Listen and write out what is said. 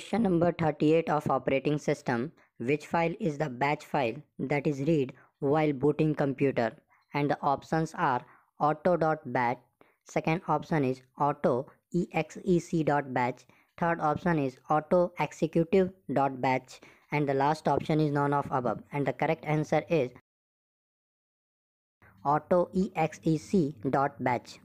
Question number 38 of operating system which file is the batch file that is read while booting computer and the options are auto.bat, second option is auto exec.batch third option is auto executive.batch and the last option is none of above and the correct answer is auto exec.batch